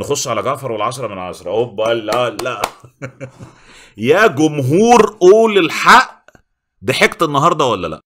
نخش على جعفر والعشرة من عشرة اوبا لا لا يا جمهور قول الحق ضحكت النهارده ولا لا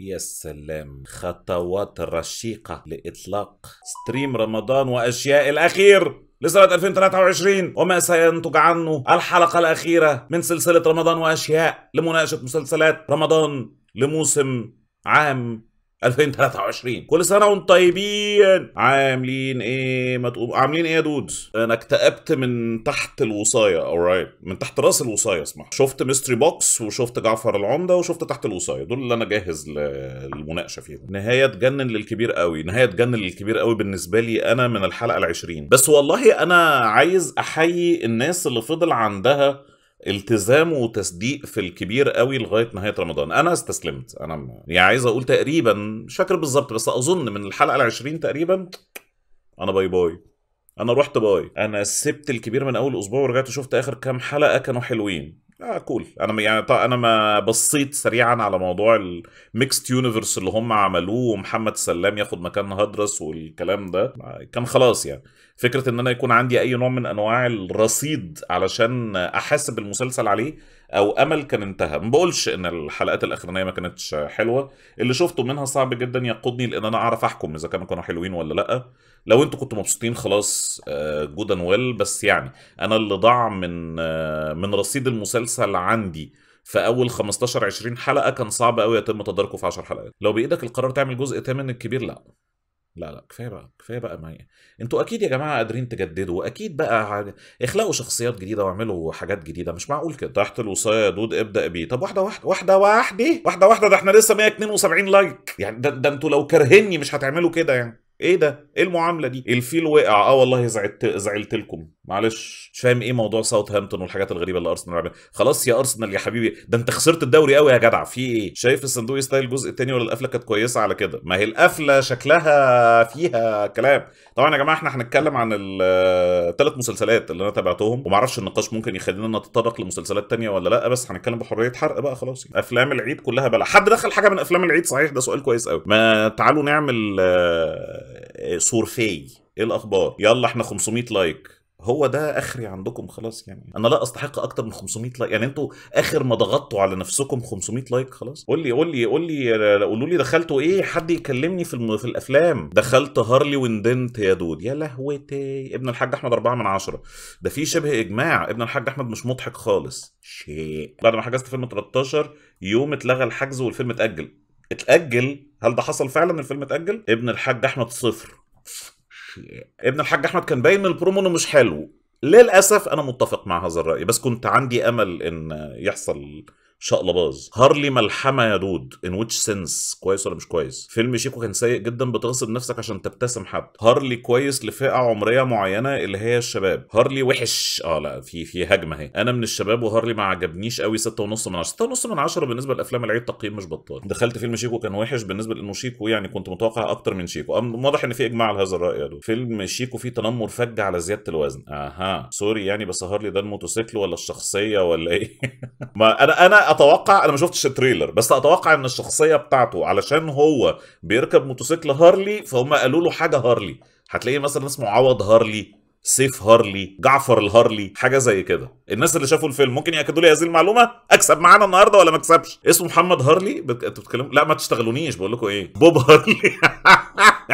يا سلام خطوات رشيقة لإطلاق ستريم رمضان وأشياء الأخير لسنة 2023 وما سينتج عنه الحلقة الأخيرة من سلسلة رمضان وأشياء لمناقشة مسلسلات رمضان لموسم عام 2023 كل سنه وانتم طيبين عاملين ايه ما تقوم عاملين ايه يا دودز انا اكتئبت من تحت الوصايه اورايت right. من تحت راس الوصايه اسمع شفت ميستري بوكس وشفت جعفر العمده وشفت تحت الوصايه دول اللي انا جاهز للمناقشه فيهم نهايه تجنن للكبير قوي نهايه تجنن للكبير قوي بالنسبه لي انا من الحلقه ال20 بس والله انا عايز احيي الناس اللي فضل عندها التزام وتصديق في الكبير قوي لغايه نهايه رمضان انا استسلمت انا يعني عايز اقول تقريبا مش فاكر بالظبط بس اظن من الحلقه العشرين 20 تقريبا انا باي باي انا رحت باي انا سبت الكبير من اول اسبوع ورجعت شفت اخر كام حلقه كانوا حلوين اه كول انا يعني طيب انا ما بصيت سريعا على موضوع الميكست يونيفرس اللي هم عملوه ومحمد سلام ياخد مكان هدرس والكلام ده كان خلاص يعني فكره ان انا يكون عندي اي نوع من انواع الرصيد علشان احاسب المسلسل عليه او امل كان انتهى ما بقولش ان الحلقات الاخرانيه ما كانتش حلوه اللي شفته منها صعب جدا يقودني لان انا اعرف احكم اذا كانوا كانوا حلوين ولا لا لو انتوا كنتوا مبسوطين خلاص جود اند ويل بس يعني انا اللي ضاع من آه، من رصيد المسلسل عندي في اول 15 20 حلقه كان صعب قوي يتم تداركه في 10 حلقات لو بايدك القرار تعمل جزء ثامن الكبير لا لا لا كفايه بقى كفايه بقى معايا انتوا اكيد يا جماعه قادرين تجددوا واكيد بقى اخلقوا شخصيات جديده واعملوا حاجات جديده مش معقول كده تحت الوصايه يا دود ابدا بيه طب واحده واحده واحده واحده واحده واحده ده احنا لسه 172 لايك يعني ده, ده انتوا لو كارهني مش هتعملوا كده يعني ايه ده؟ ايه المعامله دي؟ الفيل وقع اه والله زعلت زعلت لكم معلش مش فاهم ايه موضوع ساوثهامبتون والحاجات الغريبه اللي ارسنال عاملها خلاص يا ارسنال يا حبيبي ده انت خسرت الدوري قوي يا جدع في ايه شايف الصندوق يستاهل الجزء الثاني ولا القفله كانت كويسه على كده ما هي القفله شكلها فيها كلام طبعا يا جماعه احنا هنتكلم عن الثلاث مسلسلات اللي انا تابعتهم ومعرفش النقاش ممكن يخلينا نتطرق لمسلسلات ثانيه ولا لا بس هنتكلم بحريه حرق بقى خلاص افلام العيد كلها بلا حد دخل حاجه من افلام العيد صحيح ده سؤال كويس قوي ما تعالوا نعمل سورفي آه، ايه الاخبار يلا احنا 500 لايك هو ده اخري عندكم خلاص يعني انا لا استحق اكتر من 500 لايك يعني انتوا اخر ما ضغطتوا على نفسكم 500 لايك خلاص قول لي قول لي قول لي قولوا لي دخلتوا ايه حد يكلمني في الم... في الافلام دخلت هارلي وندنت يا دود يا لهوتي ابن الحاج احمد 4 من 10 ده في شبه اجماع ابن الحاج احمد مش مضحك خالص شيء بعد ما حجزت فيلم 13 يوم اتلغى الحجز والفيلم اتاجل اتاجل هل ده حصل فعلا الفيلم اتاجل ابن الحاج احمد صفر ابن الحاج احمد كان باين من البرومو انه مش حلو للاسف انا متفق مع هذا الراي بس كنت عندي امل ان يحصل شقلباز هارلي ملحمه يا دود ان ويتش سنس كويس ولا مش كويس فيلم شيكو كان سيء جدا بتغصب نفسك عشان تبتسم حد هارلي كويس لفئه عمريه معينه اللي هي الشباب هارلي وحش اه لا في في هجمه اهي انا من الشباب وهارلي ما عجبنيش قوي 6.5 من 10 6.5 من 10 بالنسبه لافلام العيد تقييم مش بطال دخلت فيلم شيكو كان وحش بالنسبه لانه شيكو يعني كنت متوقع اكتر من شيكو واضح ان في اجماع على هذا الراي يا دود فيلم شيكو فيه تنمر فج على زياده الوزن اها سوري يعني بس هارلي ده الموتوسيكل ولا الشخصيه ولا ايه ما انا انا اتوقع انا ما شفتش التريلر بس اتوقع ان الشخصيه بتاعته علشان هو بيركب موتوسيكل هارلي فهم قالوا له حاجه هارلي هتلاقيه مثلا اسمه عوض هارلي سيف هارلي جعفر الهارلي حاجه زي كده الناس اللي شافوا الفيلم ممكن ياكدوا لي هذه المعلومه اكسب معانا النهارده ولا ما اكسبش اسمه محمد هارلي انتوا بتتكلموا لا ما تشتغلونيش بقول لكم ايه بوب هارلي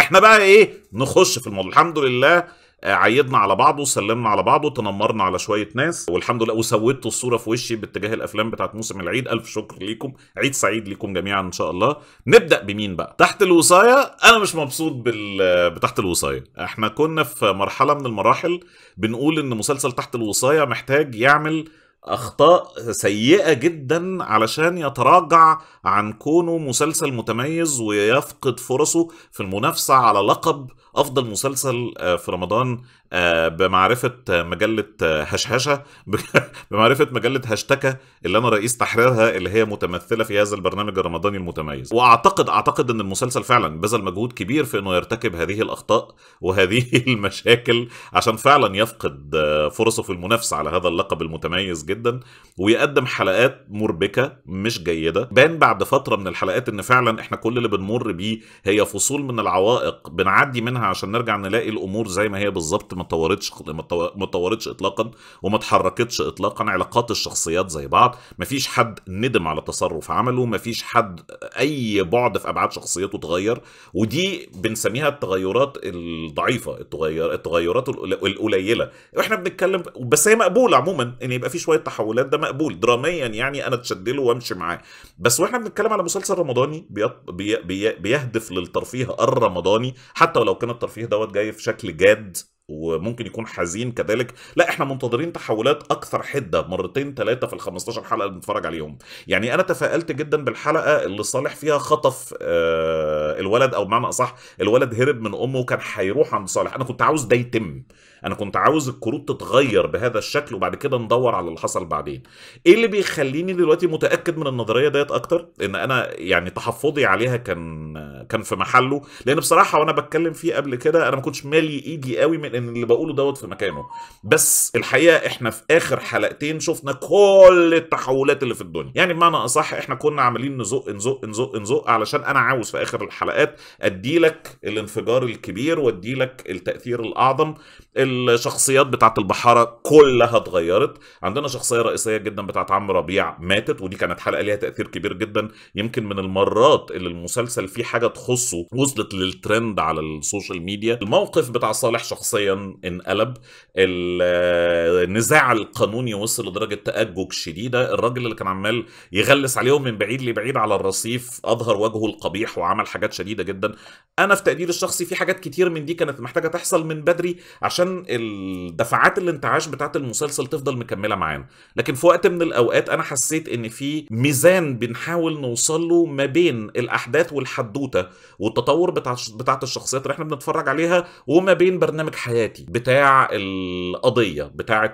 احنا بقى ايه نخش في الموضوع الحمد لله عيدنا على بعضه سلمنا على بعضه تنمرنا على شويه ناس والحمد لله وسودتوا الصوره في وشي باتجاه الافلام بتاعت موسم العيد الف شكر ليكم عيد سعيد ليكم جميعا ان شاء الله نبدا بمين بقى تحت الوصايه انا مش مبسوط بال بتحت الوصايه احنا كنا في مرحله من المراحل بنقول ان مسلسل تحت الوصايه محتاج يعمل اخطاء سيئه جدا علشان يتراجع عن كونه مسلسل متميز ويفقد فرصه في المنافسه على لقب افضل مسلسل آه، في رمضان آه، آه، بمعرفه مجله هشهشه بمعرفه مجله هاشتكا اللي انا رئيس تحريرها اللي هي متمثله في هذا البرنامج الرمضاني المتميز واعتقد اعتقد ان المسلسل فعلا بذل مجهود كبير في انه يرتكب هذه الاخطاء وهذه المشاكل عشان فعلا يفقد فرصه في المنافسه على هذا اللقب المتميز جدا ويقدم حلقات مربكه مش جيده بان بعد فتره من الحلقات ان فعلا احنا كل اللي بنمر بيه هي فصول من العوائق بنعدي منها منها عشان نرجع نلاقي الامور زي ما هي بالظبط ما اتطورتش ما اتطورتش اطلاقا وما اتحركتش اطلاقا علاقات الشخصيات زي بعض ما فيش حد ندم على تصرف عمله ما فيش حد اي بعد في ابعاد شخصيته اتغير ودي بنسميها التغيرات الضعيفه التغير التغيرات القليله احنا بنتكلم بس هي مقبوله عموما ان يعني يبقى في شويه تحولات ده مقبول دراميا يعني انا اتشدله وامشي معاه بس واحنا بنتكلم على مسلسل رمضاني بيهدف للترفيه الرمضاني حتى ولو كان الترفيه دوت جاي في شكل جاد وممكن يكون حزين كذلك لا احنا منتظرين تحولات اكثر حده مرتين ثلاثه في ال 15 حلقه اللي بنتفرج عليهم يعني انا تفائلت جدا بالحلقه اللي صالح فيها خطف آه الولد او بمعنى اصح الولد هرب من امه وكان هيروح عند صالح انا كنت عاوز ده يتم انا كنت عاوز الكروت تتغير بهذا الشكل وبعد كده ندور على اللي حصل بعدين ايه اللي بيخليني دلوقتي متاكد من النظريه ديت اكتر ان انا يعني تحفظي عليها كان كان في محله لان بصراحه وانا بتكلم فيه قبل كده انا ما كنتش مالي ايدي قوي من ان اللي بقوله دوت في مكانه بس الحقيقه احنا في اخر حلقتين شفنا كل التحولات اللي في الدنيا يعني بمعنى اصح احنا كنا عمالين نزق نزق نزق نزق علشان انا عاوز في اخر الحلقات ادي لك الانفجار الكبير وادي لك التاثير الاعظم الشخصيات بتاعت البحاره كلها اتغيرت عندنا شخصيه رئيسيه جدا بتاعت عم ربيع ماتت ودي كانت حلقه ليها تاثير كبير جدا يمكن من المرات اللي المسلسل فيه حاجه تخصه وصلت للترند على السوشيال ميديا الموقف بتاع صالح شخصيا انقلب النزاع القانوني وصل لدرجه تأجج شديده الراجل اللي كان عمال يغلس عليهم من بعيد لبعيد على الرصيف اظهر وجهه القبيح وعمل حاجات شديده جدا انا في تقديري الشخصي في حاجات كتير من دي كانت محتاجه تحصل من بدري عشان الدفعات دفعات الانتعاش بتاعه المسلسل تفضل مكمله معانا لكن في وقت من الاوقات انا حسيت ان في ميزان بنحاول نوصل له ما بين الاحداث والحدوته والتطور بتاع بتاعه الشخصيات اللي احنا بنتفرج عليها وما بين برنامج حياتي بتاع القضيه بتاعه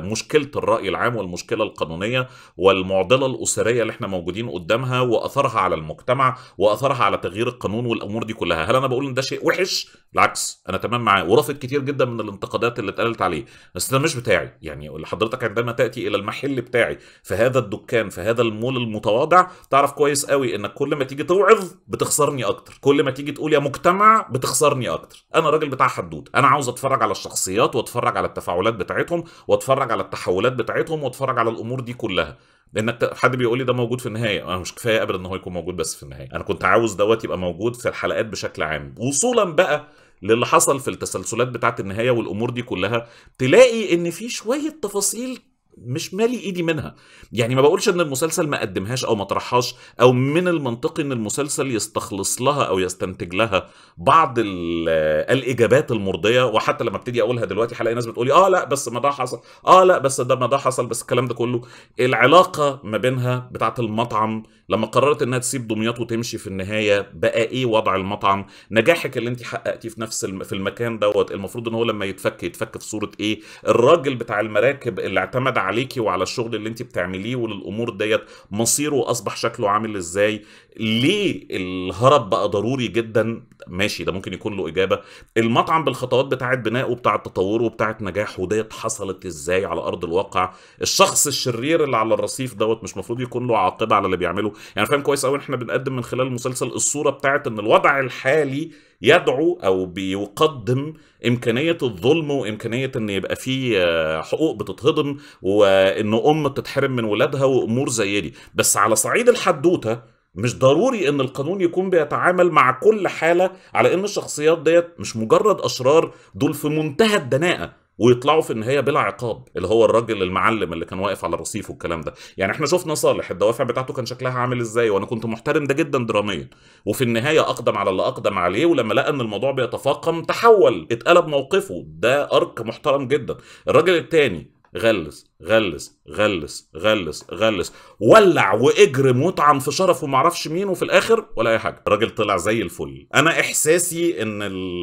مشكله الراي العام والمشكله القانونيه والمعضله الاسريه اللي احنا موجودين قدامها واثرها على المجتمع واثرها على تغيير القانون والامور دي كلها هل انا بقول ان ده شيء وحش بالعكس انا تمام معاه ورافض كتير جدا من الانتقادات اللي اتقالت عليه بس ده مش بتاعي يعني حضرتك عندما تاتي الى المحل بتاعي في هذا الدكان في هذا المول المتواضع تعرف كويس قوي انك كل ما تيجي توعظ بتخسرني اكتر كل ما تيجي تقول يا مجتمع بتخسرني اكتر انا راجل بتاع حدود انا عاوز اتفرج على الشخصيات واتفرج على التفاعلات بتاعتهم واتفرج على التحولات بتاعتهم واتفرج على الامور دي كلها لان حد بيقول لي ده موجود في النهايه انا مش كفايه ابدا ان هو يكون موجود بس في النهايه انا كنت عاوز دوت يبقى موجود في الحلقات بشكل عام وصولا بقى للي حصل في التسلسلات بتاعه النهايه والامور دي كلها تلاقي ان في شويه تفاصيل مش مالي ايدي منها يعني ما بقولش ان المسلسل ما قدمهاش او ما طرحهاش او من المنطقي ان المسلسل يستخلص لها او يستنتج لها بعض الاجابات المرضيه وحتى لما ابتدي اقولها دلوقتي هلاقي ناس بتقولي اه لا بس ما ده حصل اه لا بس ده ما ده حصل بس الكلام ده كله العلاقه ما بينها بتاعه المطعم لما قررت انها تسيب دمياط وتمشي في النهايه بقى ايه وضع المطعم نجاحك اللي انت حققتيه في نفس الم... في المكان دوت المفروض ان هو لما يتفك يتفك في صوره ايه الراجل بتاع المراكب اللي اعتمد عليكي وعلى الشغل اللي انت بتعمليه وللامور ديت مصيره اصبح شكله عامل ازاي ليه الهرب بقى ضروري جدا ماشي ده ممكن يكون له اجابه المطعم بالخطوات بتاعه بنائه وبتاعه تطوره وبتاعه نجاحه ديت حصلت ازاي على ارض الواقع الشخص الشرير اللي على الرصيف دوت مش المفروض يكون له عاقبه على اللي بيعمله يعني فاهم كويس قوي احنا بنقدم من خلال المسلسل الصوره بتاعه ان الوضع الحالي يدعو او بيقدم امكانيه الظلم وامكانيه ان يبقى في آه، حقوق بتتهضم وان ام بتتحرم من ولادها وامور زي دي بس على صعيد الحدوته مش ضروري ان القانون يكون بيتعامل مع كل حاله على ان الشخصيات ديت مش مجرد اشرار دول في منتهى الدناءه ويطلعوا في النهايه بلا عقاب اللي هو الراجل المعلم اللي كان واقف على الرصيف والكلام ده يعني احنا شفنا صالح الدوافع بتاعته كان شكلها عامل ازاي وانا كنت محترم ده جدا دراميا وفي النهايه اقدم على اللي اقدم عليه ولما لقى ان الموضوع بيتفاقم تحول اتقلب موقفه ده ارك محترم جدا الراجل التاني غلس غلس غلس غلس غلس ولع واجرم واطعن في شرف وما اعرفش مين وفي الاخر ولا اي حاجه الراجل طلع زي الفل انا احساسي ان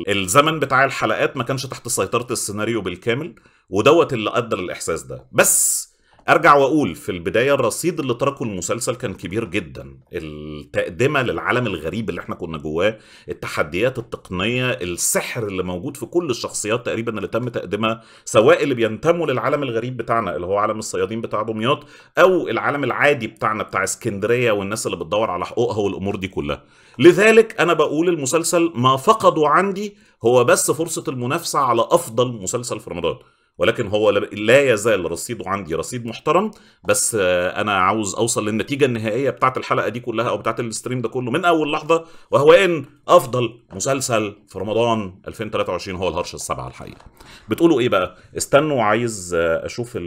الزمن بتاع الحلقات ما كانش تحت سيطره السيناريو بالكامل ودوت اللي قدر الاحساس ده بس ارجع واقول في البدايه الرصيد اللي تركه المسلسل كان كبير جدا التقدمه للعالم الغريب اللي احنا كنا جواه التحديات التقنيه السحر اللي موجود في كل الشخصيات تقريبا اللي تم تقديمها سواء اللي بينتموا للعالم الغريب بتاعنا اللي هو عالم الصيادين بتاع دمياط او العالم العادي بتاعنا بتاع اسكندريه والناس اللي بتدور على حقوقها والامور دي كلها لذلك انا بقول المسلسل ما فقده عندي هو بس فرصه المنافسه على افضل مسلسل في رمضان ولكن هو لا يزال رصيده عندي رصيد محترم بس آه، انا عاوز اوصل للنتيجه النهائيه بتاعه الحلقه دي كلها او بتاعه الستريم ده كله من اول لحظه وهو ان افضل مسلسل في رمضان 2023 هو الهرش السبعه الحقيقه بتقولوا ايه بقى استنوا عايز آه، اشوف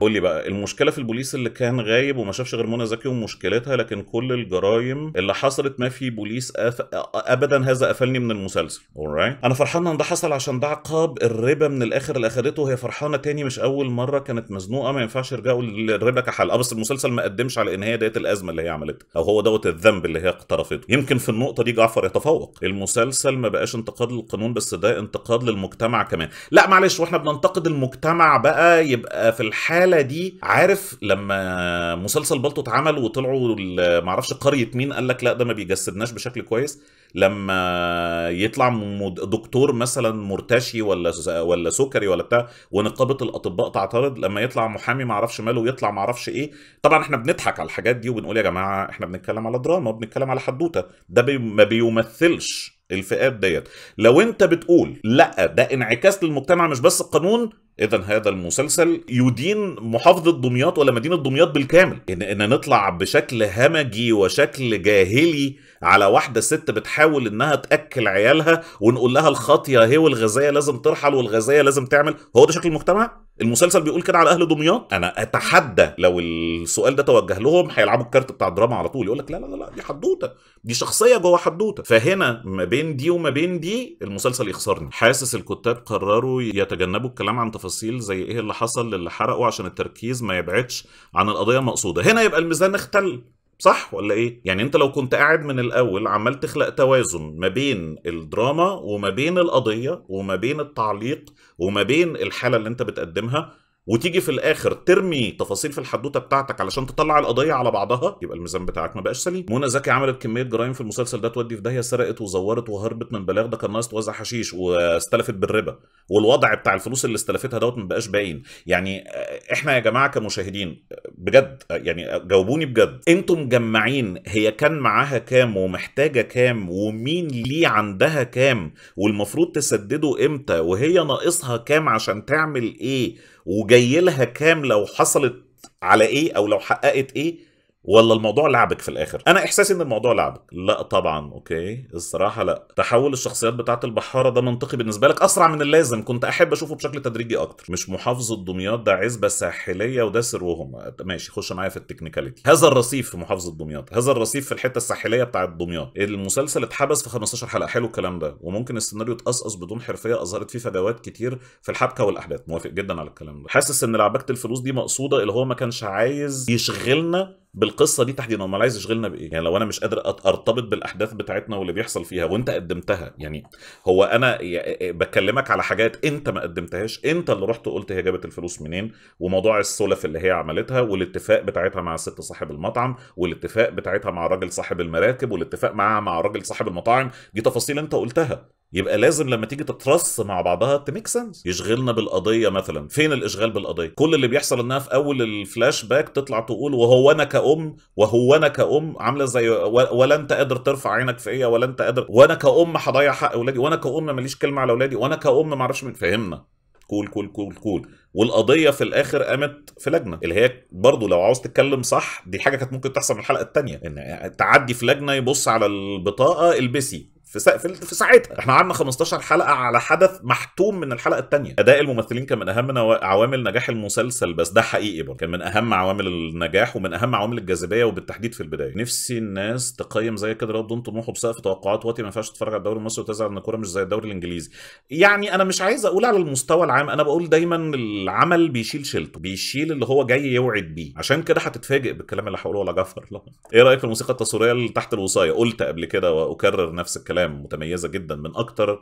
قول لي بقى المشكله في البوليس اللي كان غايب وما شافش غير منى زكي ومشكلتها لكن كل الجرايم اللي حصلت ما في بوليس أف... ابدا هذا قفلني من المسلسل اورايت انا فرحان ان ده حصل عشان ده عقاب الربا من الاخر اللي اخذته هي فرحانه تاني مش اول مره كانت مزنوقه ما ينفعش يرجعوا للربا اه بس المسلسل ما قدمش على ان هي ديت الازمه اللي هي عملتها او هو دوت الذنب اللي هي اقترفته يمكن في النقطه دي جعفر يتفوق المسلسل ما بقاش انتقاد للقانون بس ده انتقاد للمجتمع كمان لا معلش واحنا بننتقد المجتمع بقى يبقى في الحاله دي عارف لما مسلسل بلطو اتعمل وطلعوا معرفش قريه مين قال لك لا ده ما بيجسدناش بشكل كويس لما يطلع دكتور مثلا مرتشي ولا ولا سكري ولا بتاع ونقابه الاطباء تعترض لما يطلع محامي ما اعرفش ماله ويطلع ما اعرفش ايه طبعا احنا بنضحك على الحاجات دي وبنقول يا جماعه احنا بنتكلم على دراما وبنتكلم على حدوته ده بي ما بيمثلش الفئات ديت لو انت بتقول لا ده انعكاس للمجتمع مش بس القانون اذا هذا المسلسل يدين محافظه دمياط ولا مدينه دمياط بالكامل ان ان نطلع بشكل همجي وشكل جاهلي على واحده ست بتحاول انها تاكل عيالها ونقول لها الخاطيه اهي والغزايه لازم ترحل والغزايه لازم تعمل هو ده شكل المجتمع المسلسل بيقول كده على اهل دمياط انا اتحدى لو السؤال ده توجه لهم هيلعبوا الكارت بتاع الدراما على طول يقول لك لا لا لا دي حدوته دي شخصيه جوه حدوته فهنا ما بين دي وما بين دي المسلسل يخسرني حاسس الكتاب قرروا يتجنبوا الكلام عن تفاصيل زي ايه اللي حصل للي حرقه عشان التركيز ما يبعدش عن القضيه المقصوده هنا يبقى الميزان اختل صح ولا ايه؟ يعني انت لو كنت قاعد من الاول عمال تخلق توازن ما بين الدراما وما بين القضيه وما بين التعليق وما بين الحاله اللي انت بتقدمها وتيجي في الاخر ترمي تفاصيل في الحدوته بتاعتك علشان تطلع القضيه على بعضها يبقى الميزان بتاعك ما بقاش سليم منى زكي عملت كميه جرائم في المسلسل ده تودي في داهيه سرقت وزورت وهربت من بلاغ ده كان ناقص توزع حشيش واستلفت بالربا والوضع بتاع الفلوس اللي استلفتها دوت ما بقاش باين يعني احنا يا جماعه كمشاهدين بجد يعني جاوبوني بجد انتوا مجمعين هي كان معاها كام ومحتاجه كام ومين ليه عندها كام والمفروض تسدده امتى وهي ناقصها كام عشان تعمل ايه وجيلها كام لو حصلت على ايه او لو حققت ايه ولا الموضوع لعبك في الاخر انا احساسي ان الموضوع لعبك لا طبعا اوكي الصراحه لا تحول الشخصيات بتاعه البحاره ده منطقي بالنسبه لك اسرع من اللازم كنت احب اشوفه بشكل تدريجي اكتر مش محافظه دمياط ده عزبه ساحليه وده سروهم ماشي خش معايا في التكنيكاليتي هذا الرصيف في محافظه دمياط هذا الرصيف في الحته الساحليه بتاعه دمياط المسلسل اتحبس في 15 حلقه حلو الكلام ده وممكن السيناريو اتقصقص بدون حرفيه اظهرت فيه فجوات كتير في الحبكه والاحداث موافق جدا على الكلام ده حاسس ان لعبكه الفلوس دي مقصوده اللي هو ما كانش عايز يشغلنا بالقصه دي تحديدا امال عايز يشغلنا بايه يعني لو انا مش قادر ارتبط بالاحداث بتاعتنا واللي بيحصل فيها وانت قدمتها يعني هو انا بكلمك على حاجات انت ما قدمتهاش انت اللي رحت وقلت هي جابت الفلوس منين وموضوع السلف اللي هي عملتها والاتفاق بتاعتها مع الست صاحب المطعم والاتفاق بتاعتها مع راجل صاحب المراكب والاتفاق معاها مع راجل صاحب المطاعم دي تفاصيل انت قلتها يبقى لازم لما تيجي تترص مع بعضها تميك سنس يشغلنا بالقضيه مثلا فين الاشغال بالقضيه كل اللي بيحصل انها في اول الفلاش باك تطلع تقول وهو انا كأم وهو انا كأم عامله زي ولا انت قادر ترفع عينك فيا إيه، ولا انت قادر وانا كأم هضيع حق اولادي وانا كأم ماليش كلمه على اولادي وانا كأم ما اعرفش مين فهمنا كول كول كول كول والقضيه في الاخر قامت في لجنه اللي هي برضه لو عاوز تتكلم صح دي حاجه كانت ممكن تحصل من الحلقه الثانيه ان تعدي في لجنه يبص على البطاقه البسي في سا... في ساعتها احنا قعدنا 15 حلقه على حدث محتوم من الحلقه الثانيه اداء الممثلين كان من اهم عوامل نجاح المسلسل بس ده حقيقي برضه كان من اهم عوامل النجاح ومن اهم عوامل الجاذبيه وبالتحديد في البدايه نفسي الناس تقيم زي كده لو بدون طموح وبسقف توقعات واطي ما ينفعش تتفرج على الدوري المصري وتزعل ان الكوره مش زي الدوري الانجليزي يعني انا مش عايز اقول على المستوى العام انا بقول دايما العمل بيشيل شيلته بيشيل اللي هو جاي يوعد بيه عشان كده هتتفاجئ بالكلام اللي هقوله على جعفر ايه رايك في الموسيقى التصويريه اللي تحت الوصايه قلت قبل كده واكرر نفس الكلام افلام متميزه جدا من اكتر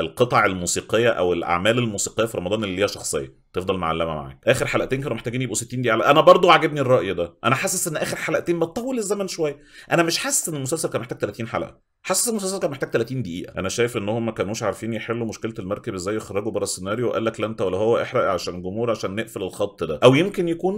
القطع الموسيقيه او الاعمال الموسيقيه في رمضان اللي ليها شخصيه تفضل معلمه معاك اخر حلقتين كانوا محتاجين يبقوا 60 دقيقه انا برضو عاجبني الراي ده انا حاسس ان اخر حلقتين بتطول الزمن شويه انا مش حاسس ان المسلسل كان محتاج 30 حلقه حاسس المسلسل كان محتاج 30 دقيقه انا شايف ان هم ما كانوش عارفين يحلوا مشكله المركب ازاي يخرجوا بره السيناريو قال لك لا انت ولا هو احرق عشان الجمهور عشان نقفل الخط ده او يمكن يكون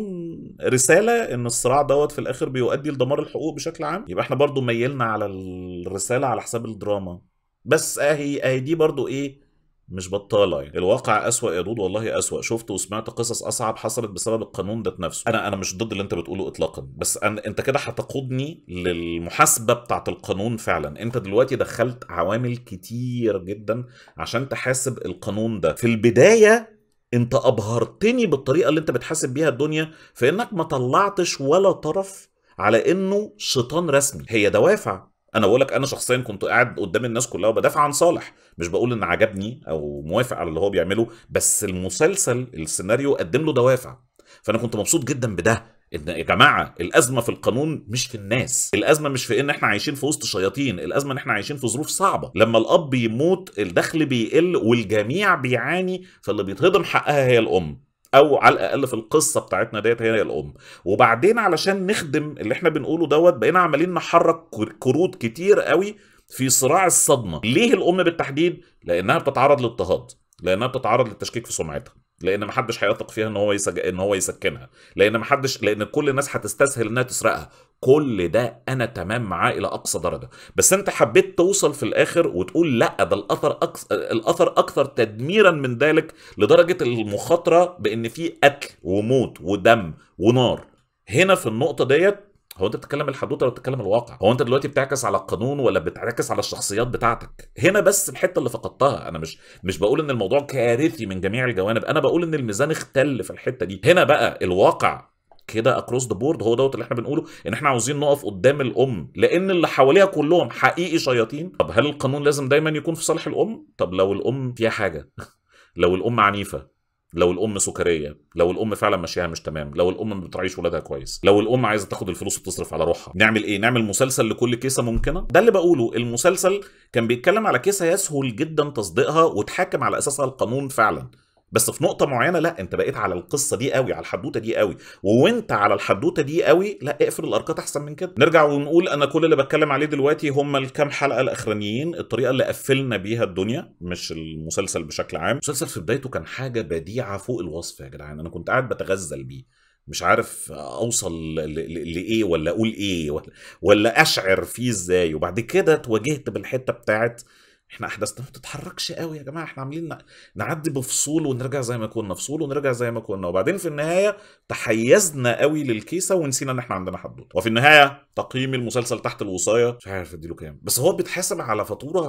رساله ان الصراع دوت في الاخر بيؤدي لدمار الحقوق بشكل عام يبقى احنا برضو ميلنا على الرساله على حساب الدراما بس اهي اهي دي برضو ايه مش بطاله يعني الواقع اسوا يا دود والله اسوا شفت وسمعت قصص اصعب حصلت بسبب القانون ده نفسه انا انا مش ضد اللي انت بتقوله اطلاقا بس أنا انت كده هتقودني للمحاسبه بتاعت القانون فعلا انت دلوقتي دخلت عوامل كتير جدا عشان تحاسب القانون ده في البدايه انت ابهرتني بالطريقه اللي انت بتحاسب بيها الدنيا في انك ما طلعتش ولا طرف على انه شيطان رسمي هي دوافع انا بقول لك انا شخصيا كنت قاعد قدام الناس كلها وبدافع عن صالح مش بقول ان عجبني او موافق على اللي هو بيعمله بس المسلسل السيناريو قدم له دوافع فانا كنت مبسوط جدا بده ان يا جماعه الازمه في القانون مش في الناس الازمه مش في ان احنا عايشين في وسط شياطين الازمه ان احنا عايشين في ظروف صعبه لما الاب يموت الدخل بيقل والجميع بيعاني فاللي بيتهضم حقها هي الام او على الاقل في القصه بتاعتنا ديت هي الام وبعدين علشان نخدم اللي احنا بنقوله دوت بقينا عمالين نحرك كروت كتير قوي في صراع الصدمه ليه الام بالتحديد لانها بتتعرض للاضطهاد لانها بتتعرض للتشكيك في سمعتها لان محدش هيثق فيها ان هو يسج... ان هو يسكنها لان محدش لان كل الناس هتستسهل انها تسرقها كل ده انا تمام معاه الى اقصى درجه بس انت حبيت توصل في الاخر وتقول لا ده الاثر أكثر... الاثر اكثر تدميرا من ذلك لدرجه المخاطره بان في قتل وموت ودم ونار هنا في النقطه ديت هو انت بتتكلم الحدوته ولا بتتكلم الواقع هو انت دلوقتي بتعكس على القانون ولا بتعكس على الشخصيات بتاعتك هنا بس الحته اللي فقدتها انا مش مش بقول ان الموضوع كارثي من جميع الجوانب انا بقول ان الميزان اختل في الحته دي هنا بقى الواقع كده اكروس ذا بورد هو دوت اللي احنا بنقوله ان احنا عاوزين نقف قدام الام لان اللي حواليها كلهم حقيقي شياطين طب هل القانون لازم دايما يكون في صالح الام طب لو الام فيها حاجه لو الام عنيفه لو الام سكريه لو الام فعلا ماشيها مش تمام لو الام ما بتراعيش ولادها كويس لو الام عايزه تاخد الفلوس وتصرف على روحها نعمل ايه نعمل مسلسل لكل كيسه ممكنه ده اللي بقوله المسلسل كان بيتكلم على كيسه يسهل جدا تصديقها وتحاكم على اساسها القانون فعلا بس في نقطه معينه لا انت بقيت على القصه دي قوي على الحدوته دي قوي وانت على الحدوته دي قوي لا اقفل الاركات احسن من كده نرجع ونقول انا كل اللي بتكلم عليه دلوقتي هم الكام حلقه الاخرانيين الطريقه اللي قفلنا بيها الدنيا مش المسلسل بشكل عام المسلسل في بدايته كان حاجه بديعه فوق الوصف يا جدعان انا كنت قاعد بتغزل بيه مش عارف اوصل لايه ولا اقول ايه ولا, ولا اشعر فيه ازاي وبعد كده اتواجهت بالحته بتاعت احنا احداثنا ما بتتحركش قوي يا جماعه احنا عاملين نعدي بفصول ونرجع زي ما كنا فصول ونرجع زي ما كنا وبعدين في النهايه تحيزنا قوي للكيسه ونسينا ان احنا عندنا حدوته وفي النهايه تقييم المسلسل تحت الوصايه مش عارف اديله كام بس هو بيتحاسب على فاتوره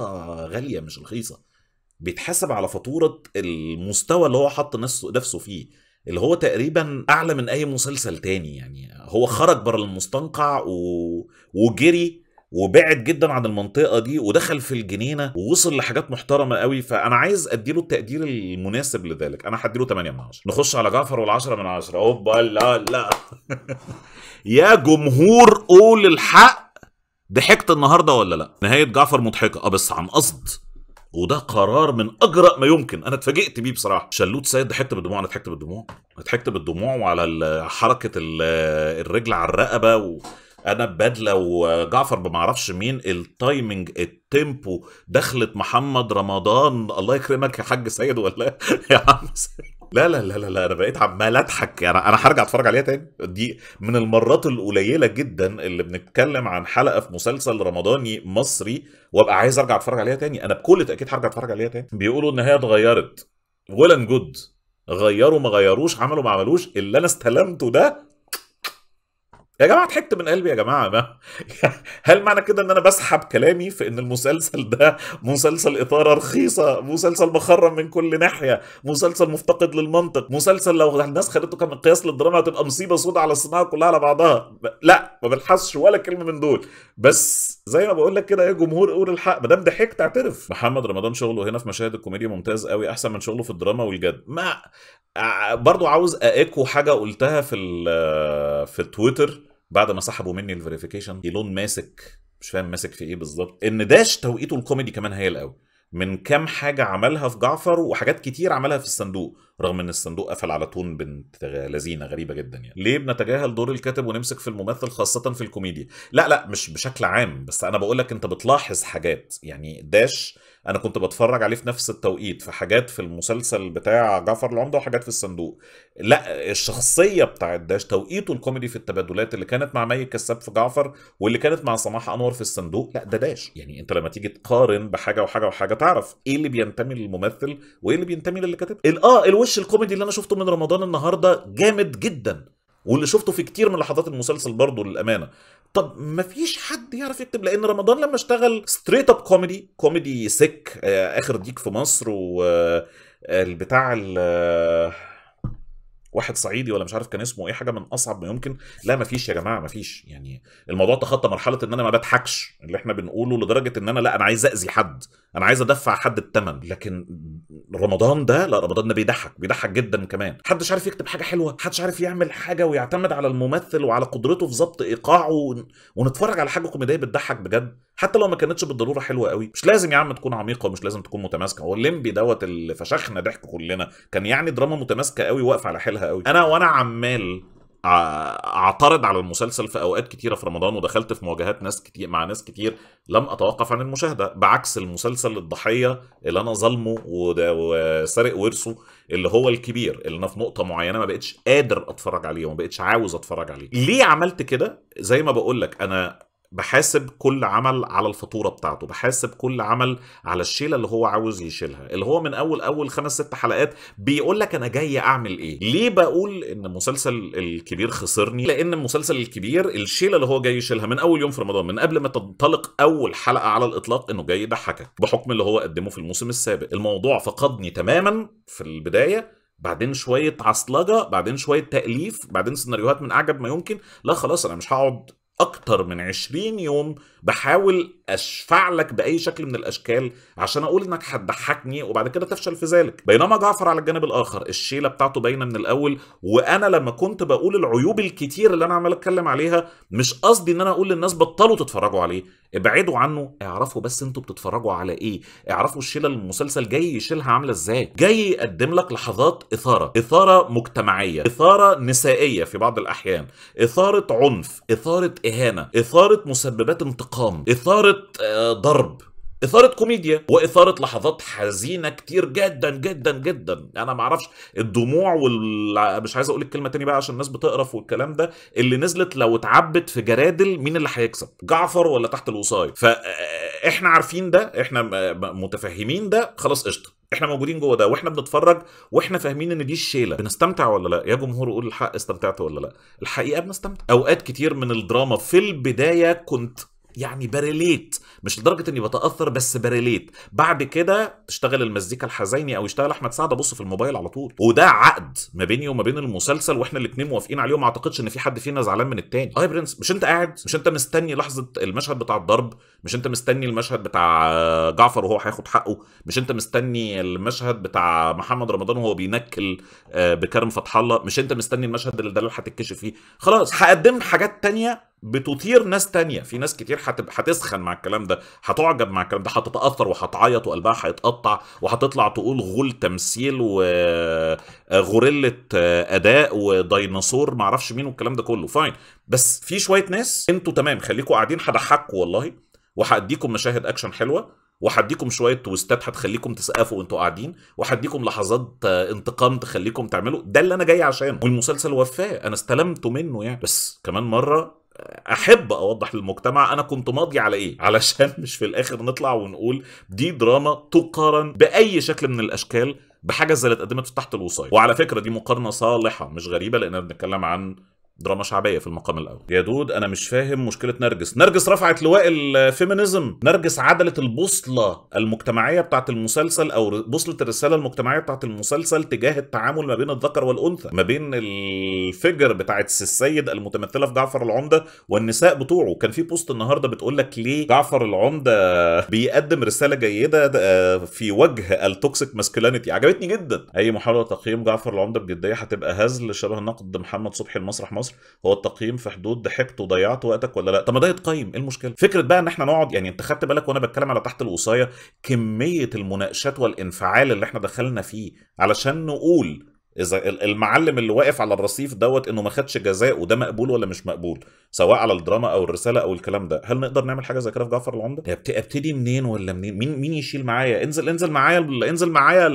غاليه مش رخيصه بيتحاسب على فاتوره المستوى اللي هو حط نفسه فيه اللي هو تقريبا اعلى من اي مسلسل تاني يعني هو خرج بره المستنقع و... وجري وبعد جدا عن المنطقه دي ودخل في الجنينه ووصل لحاجات محترمه قوي فانا عايز اديله التقدير المناسب لذلك انا هديله 8 من 10 نخش على جعفر وال10 من 10 اوبا لا لا يا جمهور قول الحق ضحكت النهارده ولا لا نهايه جعفر مضحكه اه بس عن قصد وده قرار من اجرأ ما يمكن انا اتفاجئت بيه بصراحه شلوت سيد ضحكت بالدموع انا ضحكت بالدموع ضحكت بالدموع وعلى حركه الرجل على الرقبه و... انا بدله وجعفر ما اعرفش مين التايمنج التيمبو دخلت محمد رمضان الله يكرمك يا حاج سيد ولا يا عم سيد لا لا لا لا انا بقيت عمال اضحك انا انا هرجع اتفرج عليها تاني دي من المرات القليله جدا اللي بنتكلم عن حلقه في مسلسل رمضاني مصري وابقى عايز ارجع اتفرج عليها تاني انا بكل تاكيد هرجع اتفرج عليها تاني بيقولوا ان هي اتغيرت ولا جود غيروا ما غيروش عملوا ما عملوش اللي انا استلمته ده يا جماعه ضحكت من قلبي يا جماعه ما هل معنى كده ان انا بسحب كلامي في ان المسلسل ده مسلسل اثاره رخيصه مسلسل مخرم من كل ناحيه مسلسل مفتقد للمنطق مسلسل لو الناس خدته كمقياس للدراما هتبقى مصيبه سودة على الصناعه كلها على بعضها لا ما بنحسش ولا كلمه من دول بس زي ما بقول لك كده يا جمهور قول الحق ما دام ضحكت اعترف محمد رمضان شغله هنا في مشاهد الكوميديا ممتاز قوي احسن من شغله في الدراما والجد ما آه، برضو عاوز اكو حاجه قلتها في آه، في تويتر بعد ما سحبوا مني الفيريفيكيشن ايلون ماسك مش فاهم ماسك في ايه بالظبط ان داش توقيته الكوميدي كمان هايل قوي من كام حاجة عملها في جعفر وحاجات كتير عملها في الصندوق رغم ان الصندوق قفل على تون بنت لذينة غريبة جدا يعني ليه بنتجاهل دور الكاتب ونمسك في الممثل خاصة في الكوميديا لا لا مش بشكل عام بس انا بقول لك انت بتلاحظ حاجات يعني داش انا كنت بتفرج عليه في نفس التوقيت في حاجات في المسلسل بتاع جعفر العمده وحاجات في الصندوق لا الشخصيه بتاعت داش توقيته الكوميدي في التبادلات اللي كانت مع مي كساب في جعفر واللي كانت مع سماح انور في الصندوق لا ده داش يعني انت لما تيجي تقارن بحاجه وحاجه وحاجه تعرف ايه اللي بينتمي للممثل وايه اللي بينتمي للي كاتب اه الوش الكوميدي اللي انا شفته من رمضان النهارده جامد جدا واللي شفته في كتير من لحظات المسلسل برضه للامانه طب ما فيش حد يعرف يكتب لان رمضان لما اشتغل ستريت اب كوميدي كوميدي سك اخر ديك في مصر والبتاع آه، آه، واحد صعيدي ولا مش عارف كان اسمه ايه حاجه من اصعب ما يمكن لا ما فيش يا جماعه ما فيش يعني الموضوع تخطى مرحله ان انا ما بضحكش اللي احنا بنقوله لدرجه ان انا لا انا عايز اذي حد انا عايز ادفع حد الثمن لكن رمضان ده لا رمضان ده بيضحك بيضحك جدا كمان محدش عارف يكتب حاجه حلوه محدش عارف يعمل حاجه ويعتمد على الممثل وعلى قدرته في ضبط ايقاعه ونتفرج على حاجه كوميديه بتضحك بجد حتى لو ما كانتش بالضروره حلوه قوي مش لازم يا عم تكون عميقه ومش لازم تكون متماسكه هو الليمبي دوت اللي فشخنا ضحك كلنا كان يعني دراما متماسكه قوي واقفه على حيلها قوي انا وانا عمال اعترض على المسلسل في اوقات كتيره في رمضان ودخلت في مواجهات ناس كتير مع ناس كتير لم اتوقف عن المشاهده بعكس المسلسل الضحيه اللي انا ظلمه وسارق ورثه اللي هو الكبير اللي انا في نقطه معينه ما بقتش قادر اتفرج عليه وما بقتش عاوز اتفرج عليه ليه عملت كده زي ما بقول لك انا بحاسب كل عمل على الفاتوره بتاعته بحاسب كل عمل على الشيله اللي هو عاوز يشيلها اللي هو من اول اول خمس ست حلقات بيقول لك انا جاي اعمل ايه ليه بقول ان المسلسل الكبير خسرني لان المسلسل الكبير الشيله اللي هو جاي يشيلها من اول يوم في رمضان من قبل ما تنطلق اول حلقه على الاطلاق انه جاي يضحكك بحكم اللي هو قدمه في الموسم السابق الموضوع فقدني تماما في البدايه بعدين شويه عصلجه بعدين شويه تاليف بعدين سيناريوهات من اعجب ما يمكن لا خلاص انا مش هقعد أكثر من 20 يوم بحاول اشفع لك باي شكل من الاشكال عشان اقول انك هتضحكني وبعد كده تفشل في ذلك بينما جعفر على الجانب الاخر الشيله بتاعته باينه من الاول وانا لما كنت بقول العيوب الكتير اللي انا عمال اتكلم عليها مش قصدي ان انا اقول للناس بطلوا تتفرجوا عليه ابعدوا عنه اعرفوا بس انتوا بتتفرجوا على ايه اعرفوا الشيله اللي المسلسل جاي يشيلها عامله ازاي جاي يقدم لك لحظات اثاره اثاره مجتمعيه اثاره نسائيه في بعض الاحيان اثاره عنف اثاره اهانه اثاره مسببات انتقام مفخم اثاره آه، ضرب اثاره كوميديا واثاره لحظات حزينه كتير جدا جدا جدا انا معرفش الدموع وال مش عايز اقول الكلمه تاني بقى عشان الناس بتقرف والكلام ده اللي نزلت لو اتعبت في جرادل مين اللي هيكسب جعفر ولا تحت الوصايه فاحنا آه، عارفين ده احنا متفهمين ده خلاص قشطه احنا موجودين جوه ده واحنا بنتفرج واحنا فاهمين ان دي الشيله بنستمتع ولا لا يا جمهور قول الحق استمتعت ولا لا الحقيقه بنستمتع اوقات كتير من الدراما في البدايه كنت يعني بريليت مش لدرجه اني بتاثر بس بريليت بعد كده تشتغل المزيكا الحزيني او يشتغل احمد سعد ابص في الموبايل على طول وده عقد ما بيني وما بين المسلسل واحنا الاثنين موافقين عليه وما اعتقدش ان في حد فينا زعلان من التاني اي برنس مش انت قاعد مش انت مستني لحظه المشهد بتاع الضرب مش انت مستني المشهد بتاع جعفر وهو هياخد حقه مش انت مستني المشهد بتاع محمد رمضان وهو بينكل آه، بكرم فتح الله مش انت مستني المشهد اللي دلال هتتكشف فيه خلاص هقدم حاجات تانية بتثير ناس تانية في ناس كتير هتسخن مع الكلام ده هتعجب مع الكلام ده هتتأثر وهتعيط وقلبها هيتقطع وهتطلع تقول غول تمثيل وغوريلة آه، آه، أداء وديناصور معرفش مين والكلام ده كله فاين بس في شوية ناس انتوا تمام خليكوا قاعدين هضحكوا والله وهأديكم مشاهد أكشن حلوة وهديكم شويه تويستات هتخليكم تسقفوا وانتوا قاعدين وهديكم لحظات آه، انتقام تخليكم تعملوا ده اللي انا جاي عشانه والمسلسل وفاه انا استلمته منه يعني بس كمان مره احب اوضح للمجتمع انا كنت ماضي على ايه علشان مش في الاخر نطلع ونقول دي دراما تقارن باي شكل من الاشكال بحاجه زي اللي اتقدمت تحت الوصايه وعلى فكره دي مقارنه صالحه مش غريبه لاننا بنتكلم عن دراما شعبيه في المقام الاول يا دود انا مش فاهم مشكله نرجس نرجس رفعت لواء الفيمينيزم نرجس عدلت البوصله المجتمعيه بتاعه المسلسل او بوصله الرساله المجتمعيه بتاعه المسلسل تجاه التعامل ما بين الذكر والانثى ما بين الفجر بتاعه السيد المتمثله في جعفر العمده والنساء بتوعه كان في بوست النهارده بتقول لك ليه جعفر العمده بيقدم رساله جيده آه، في وجه التوكسيك ماسكولينيتي عجبتني جدا اي محاوله تقييم جعفر العمده بجديه هتبقى هزل شبه نقد محمد صبحي لمسرح مصر مصر هو التقييم في حدود ضحكت وضيعت وقتك ولا لا طب ما ده يتقيم ايه المشكله فكره بقى ان احنا نقعد يعني انت خدت بالك وانا بتكلم على تحت الوصايه كميه المناقشات والانفعال اللي احنا دخلنا فيه علشان نقول اذا المعلم اللي واقف على الرصيف دوت انه ما خدش جزاء وده مقبول ولا مش مقبول سواء على الدراما او الرساله او الكلام ده هل نقدر نعمل حاجه زي كده في جعفر العمده ابتدي منين ولا منين مين مين يشيل معايا انزل انزل معايا انزل معايا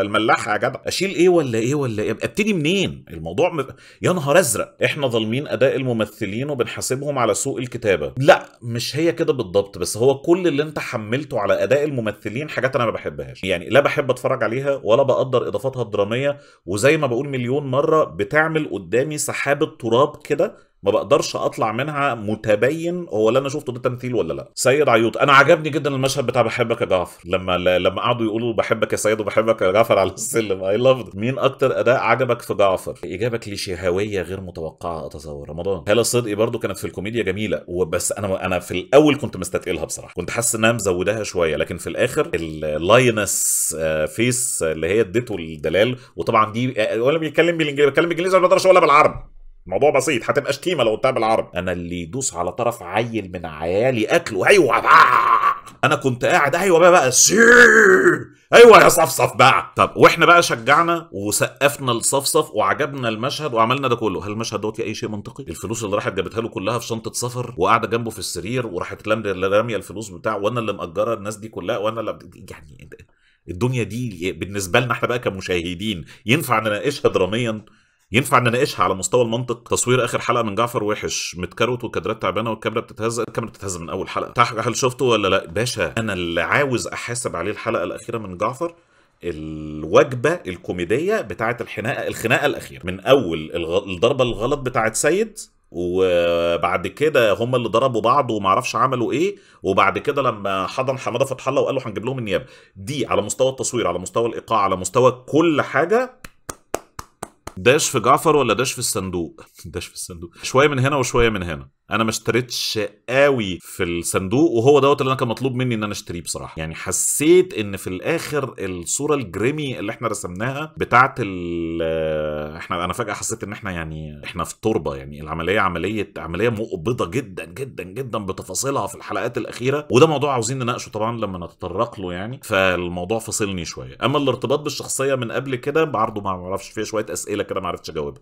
الملاحه يا جدع اشيل ايه ولا ايه ولا إيه؟ ابتدي منين الموضوع م... يا نهار ازرق احنا ظالمين اداء الممثلين وبنحاسبهم على سوء الكتابه لا مش هي كده بالضبط بس هو كل اللي انت حملته على اداء الممثلين حاجات انا ما بحبهاش يعني لا بحب اتفرج عليها ولا بقدر اضافاتها الدراميه وزي ما بقول مليون مره بتعمل قدامي سحابه تراب كده ما بقدرش اطلع منها متبين هو اللي انا شفته ده تمثيل ولا لا سيد عيوط انا عجبني جدا المشهد بتاع بحبك يا جعفر لما لما قعدوا يقولوا بحبك يا سيد وبحبك يا جعفر على السلم اي لاف مين اكتر اداء عجبك في جعفر اجابه كليشيهويه غير متوقعه اتصور رمضان هلا صدقي برضو كانت في الكوميديا جميله وبس انا انا في الاول كنت مستثقلها بصراحه كنت حاسس انها مزوداها شويه لكن في الاخر اللاينس آه، فيس اللي هي اديته الدلال وطبعا دي آه، ولا بيتكلم بالانجليزي بيتكلم بالانجليزي ولا بقدرش ولا بالعربي الموضوع بسيط هتبقى شتيمه لو قلتها بالعرب انا اللي يدوس على طرف عيل من عيالي اكله ايوه بقى انا كنت قاعد ايوه بقى بقى سير ايوه يا صفصف بقى طب واحنا بقى شجعنا وسقفنا لصفصف وعجبنا المشهد وعملنا ده كله هل المشهد دوت اي شيء منطقي الفلوس اللي راحت جابتها له كلها في شنطه سفر وقاعده جنبه في السرير وراحت راميه الفلوس بتاع وانا اللي مأجره الناس دي كلها وانا اللي يعني الدنيا دي بالنسبه لنا احنا بقى كمشاهدين ينفع نناقشها دراميا ينفع نناقشها على مستوى المنطق تصوير اخر حلقه من جعفر وحش متكروت والكادرات تعبانه والكاميرا بتتهز الكاميرا بتتهز من اول حلقه هل شفته ولا لا باشا انا اللي عاوز احاسب عليه الحلقه الاخيره من جعفر الوجبه الكوميديه بتاعه الخناقه الخناقه الاخيره من اول الضربه الغلط بتاعه سيد وبعد كده هم اللي ضربوا بعض وما اعرفش عملوا ايه وبعد كده لما حضن حماده فتح الله وقال له هنجيب لهم النيابه دي على مستوى التصوير على مستوى الايقاع على مستوى كل حاجه داش في جعفر ولا داش في الصندوق داش في الصندوق شويه من هنا وشويه من هنا انا ما اشتريتش قوي في الصندوق وهو دوت اللي انا كان مطلوب مني ان انا اشتريه بصراحه يعني حسيت ان في الاخر الصوره الجريمي اللي احنا رسمناها بتاعه آه، احنا انا فجاه حسيت ان احنا يعني احنا في تربه يعني العمليه عمليه عمليه مقبضه جدا جدا جدا بتفاصيلها في الحلقات الاخيره وده موضوع عاوزين نناقشه طبعا لما نتطرق له يعني فالموضوع فاصلني شويه اما الارتباط بالشخصيه من قبل كده بعرضه ما اعرفش فيها شويه اسئله كده ما عرفتش اجاوبها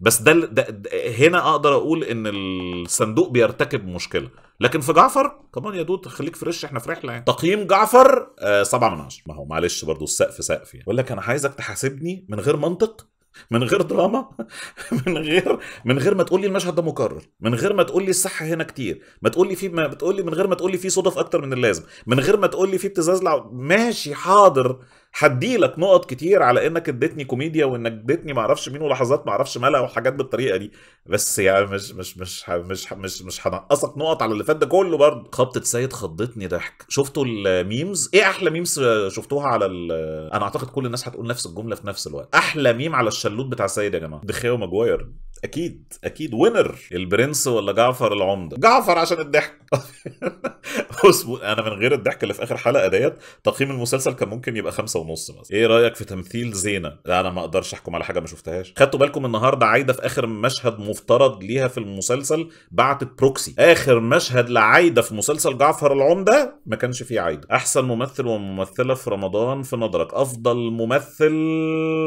بس ده, ده, ده هنا اقدر اقول ان الصندوق بيرتكب مشكله لكن في جعفر كمان يا دود خليك فريش احنا في رحله يعني تقييم جعفر آه 7 من 10 ما هو معلش برضو السقف سقف يعني بقول لك انا عايزك تحاسبني من غير منطق من غير دراما من غير من غير ما تقول لي المشهد ده مكرر من غير ما تقول لي الصح هنا كتير ما تقول لي في ما بتقول لي من غير ما تقول لي في صدف اكتر من اللازم من غير ما تقول لي في ابتزاز لع... ماشي حاضر هديلك نقط كتير على انك اديتني كوميديا وانك اديتني معرفش مين ولحظات معرفش مالها وحاجات بالطريقه دي بس يعني مش مش مش مش مش مش هنقصك نقط على اللي فات ده كله برضه خبطه سيد خضتني ضحك شفتوا الميمز ايه احلى ميمز شفتوها على ال... انا اعتقد كل الناس هتقول نفس الجمله في نفس الوقت احلى ميم على الشلوت بتاع سيد يا جماعه دخيو وماجواير اكيد اكيد وينر البرنس ولا جعفر العمده جعفر عشان الضحك انا من غير الضحك اللي في اخر حلقه ديت تقييم المسلسل كان ممكن يبقى خمسة ونص مثلا ايه رايك في تمثيل زينة لا انا ما اقدرش احكم على حاجة ما شفتهاش خدتوا بالكم النهاردة عايدة في اخر مشهد مفترض ليها في المسلسل بعتت بروكسي اخر مشهد لعايدة في مسلسل جعفر العمدة ما كانش فيه عايدة احسن ممثل وممثلة في رمضان في نظرك افضل ممثل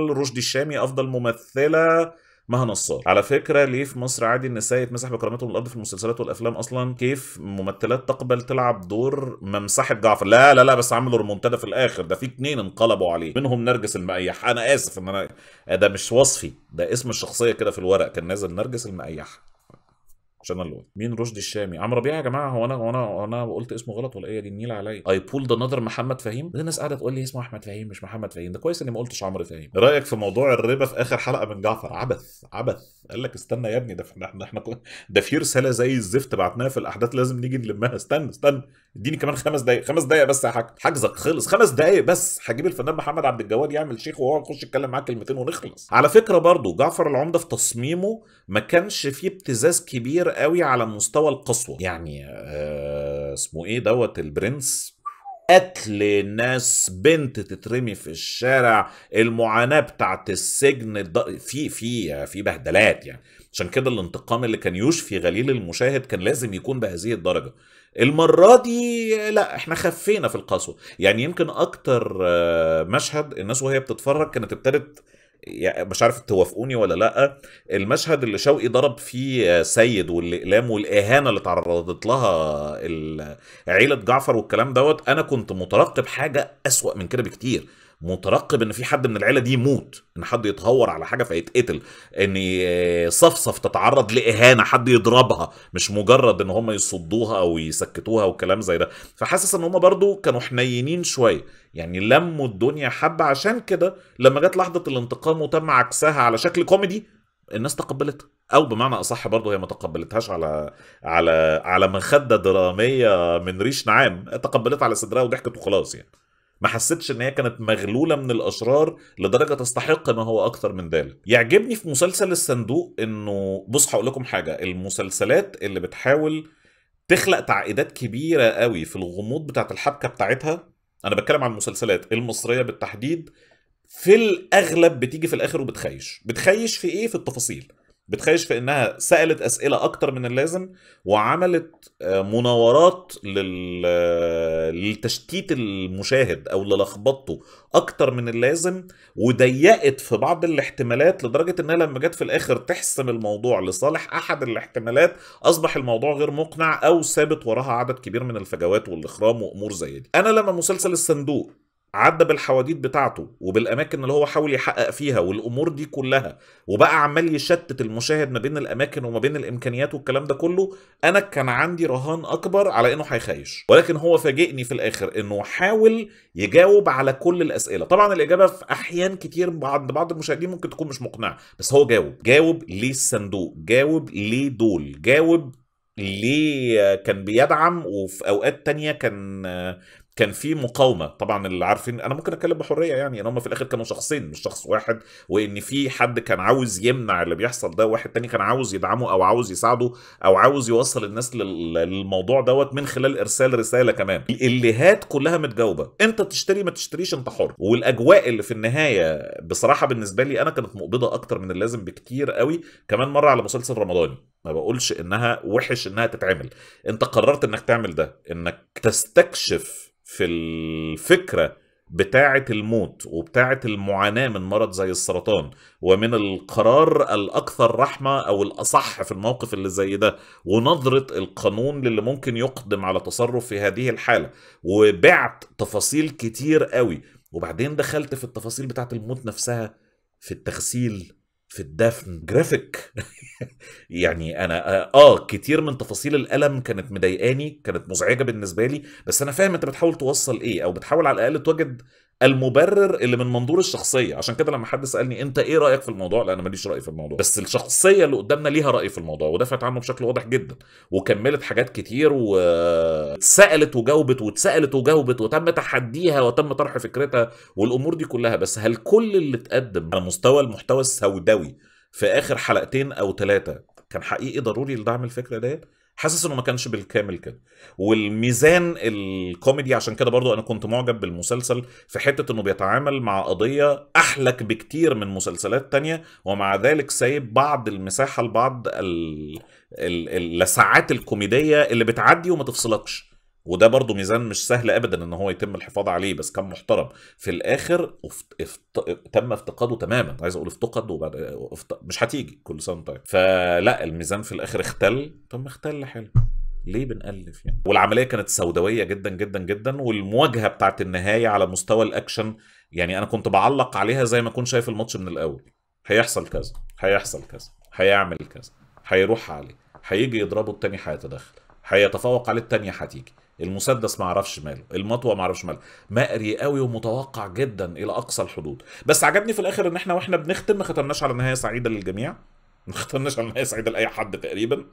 رشدي الشامي افضل ممثلة مها نصار على فكره ليه في مصر عادي النساء يتمسح بكرامتهم الارض في المسلسلات والافلام اصلا كيف ممثلات تقبل تلعب دور ممسحه جعفر لا لا لا بس عملوا ريمونتادا في الاخر ده في اتنين انقلبوا عليه منهم نرجس المقيح انا اسف ان انا ده مش وصفي ده اسم الشخصيه كده في الورق كان نازل نرجس المقيح عشان الوقت مين رشدي الشامي عمرو ربيع يا جماعه هو انا هو انا هو انا قلت اسمه غلط ولا ايه دي النيل عليا اي بول ذا نظر محمد فهيم الناس قاعده تقول لي اسمه احمد فهيم مش محمد فهيم ده كويس اني ما قلتش عمرو فهيم رايك في موضوع الربا في اخر حلقه من جعفر عبث عبث قال لك استنى يا ابني ده احنا احنا ده في رساله زي الزفت بعتناها في الاحداث لازم نيجي نلمها استنى استنى اديني كمان خمس دقايق خمس دقايق بس يا حاج حجزك خلص خمس دقايق بس هجيب الفنان محمد عبد الجواد يعمل شيخ وهو يخش يتكلم معاك كلمتين ونخلص على فكره برضو جعفر العمده في تصميمه ما كانش فيه ابتزاز كبير قوي على مستوى القسوه يعني آه، اسمه ايه دوت البرنس قتل ناس بنت تترمي في الشارع المعاناه بتاعت السجن في في في بهدلات يعني عشان كده الانتقام اللي كان يشفي غليل المشاهد كان لازم يكون بهذه الدرجه المرة دي لا احنا خفينا في القسوة يعني يمكن اكتر آه، مشهد الناس وهي بتتفرج كانت ابتدت يعني مش عارف توافقوني ولا لا المشهد اللي شوقي ضرب فيه سيد والاقلام والاهانه اللي تعرضت لها عيله جعفر والكلام دوت انا كنت مترقب حاجه اسوا من كده بكتير مترقب ان في حد من العيله دي يموت ان حد يتهور على حاجه فيتقتل ان صفصف تتعرض لاهانه حد يضربها مش مجرد ان هم يصدوها او يسكتوها وكلام زي ده فحاسس ان هم برضو كانوا حنينين شويه يعني لموا الدنيا حبه عشان كده لما جت لحظه الانتقام وتم عكسها على شكل كوميدي الناس تقبلتها او بمعنى اصح برضه هي ما تقبلتهاش على على على مخده دراميه من ريش نعام تقبلتها على صدرها وضحكت وخلاص يعني ما حسيتش ان هي كانت مغلوله من الاشرار لدرجه تستحق ما هو اكثر من ذلك يعجبني في مسلسل الصندوق انه بص هقول لكم حاجه المسلسلات اللي بتحاول تخلق تعقيدات كبيره قوي في الغموض بتاعت الحبكه بتاعتها انا بتكلم عن المسلسلات المصريه بالتحديد في الاغلب بتيجي في الاخر وبتخيش بتخيش في ايه في التفاصيل بتخيش في انها سالت اسئله اكتر من اللازم وعملت آه، مناورات لل... آه، لتشتيت المشاهد او للخبطته اكتر من اللازم وضيقت في بعض الاحتمالات لدرجه انها لما جت في الاخر تحسم الموضوع لصالح احد الاحتمالات اصبح الموضوع غير مقنع او سابت وراها عدد كبير من الفجوات والاخرام وامور زي دي انا لما مسلسل الصندوق عدى بالحواديت بتاعته وبالاماكن اللي هو حاول يحقق فيها والامور دي كلها وبقى عمال يشتت المشاهد ما بين الاماكن وما بين الامكانيات والكلام ده كله انا كان عندي رهان اكبر على انه هيخيش ولكن هو فاجئني في الاخر انه حاول يجاوب على كل الاسئله طبعا الاجابه في احيان كتير عند بعض المشاهدين ممكن تكون مش مقنعه بس هو جاوب جاوب ليه الصندوق جاوب ليه دول جاوب ليه كان بيدعم وفي اوقات تانية كان كان في مقاومه طبعا اللي عارفين انا ممكن اتكلم بحريه يعني ان هم في الاخر كانوا شخصين مش شخص واحد وان في حد كان عاوز يمنع اللي بيحصل ده واحد تاني كان عاوز يدعمه او عاوز يساعده او عاوز يوصل الناس للموضوع دوت من خلال ارسال رساله كمان الالهات كلها متجاوبه انت تشتري ما تشتريش انت حر والاجواء اللي في النهايه بصراحه بالنسبه لي انا كانت مقبضه اكتر من اللازم بكتير قوي كمان مره على مسلسل رمضاني ما بقولش انها وحش انها تتعمل انت قررت انك تعمل ده انك تستكشف في الفكره بتاعه الموت وبتاعه المعاناه من مرض زي السرطان ومن القرار الاكثر رحمه او الاصح في الموقف اللي زي ده ونظره القانون للي ممكن يقدم على تصرف في هذه الحاله وبعت تفاصيل كتير قوي وبعدين دخلت في التفاصيل بتاعه الموت نفسها في التغسيل في الدفن جرافيك يعني انا آه،, اه كتير من تفاصيل الالم كانت مضايقاني كانت مزعجه بالنسبه لي بس انا فاهم انت بتحاول توصل ايه او بتحاول على الاقل توجد المبرر اللي من منظور الشخصيه عشان كده لما حد سالني انت ايه رايك في الموضوع لا انا ماليش راي في الموضوع بس الشخصيه اللي قدامنا ليها راي في الموضوع ودافعت عنه بشكل واضح جدا وكملت حاجات كتير واتسالت وجاوبت واتسالت وجاوبت وتم تحديها وتم طرح فكرتها والامور دي كلها بس هل كل اللي اتقدم على مستوى المحتوى السوداوي في اخر حلقتين او ثلاثه كان حقيقي ضروري لدعم الفكره ديت حاسس انه ما كانش بالكامل كده والميزان الكوميدي عشان كده برضو انا كنت معجب بالمسلسل في حته انه بيتعامل مع قضيه احلك بكتير من مسلسلات تانية ومع ذلك سايب بعض المساحه لبعض اللسعات الكوميديه اللي بتعدي وما تفصلكش وده برضو ميزان مش سهل ابدا ان هو يتم الحفاظ عليه بس كان محترم في الاخر افت... افت... تم افتقاده تماما عايز اقول افتقد وبعد افت... مش هتيجي كل سنه طيب فلا الميزان في الاخر اختل طب ما اختل حلو ليه بنألف يعني والعمليه كانت سوداويه جدا جدا جدا والمواجهه بتاعت النهايه على مستوى الاكشن يعني انا كنت بعلق عليها زي ما كنت شايف الماتش من الاول هيحصل كذا هيحصل كذا هيعمل كذا هيروح عليه هيجي يضربه التاني هيتدخل هيتفوق عليه التانية هتيجي المسدس ما عرفش ماله المطوه ما عرفش ماله مقري قوي ومتوقع جدا الى اقصى الحدود بس عجبني في الاخر ان احنا واحنا بنختم ما ختمناش على نهايه سعيده للجميع ما اخترناش عن المياه السعيده لاي حد تقريبا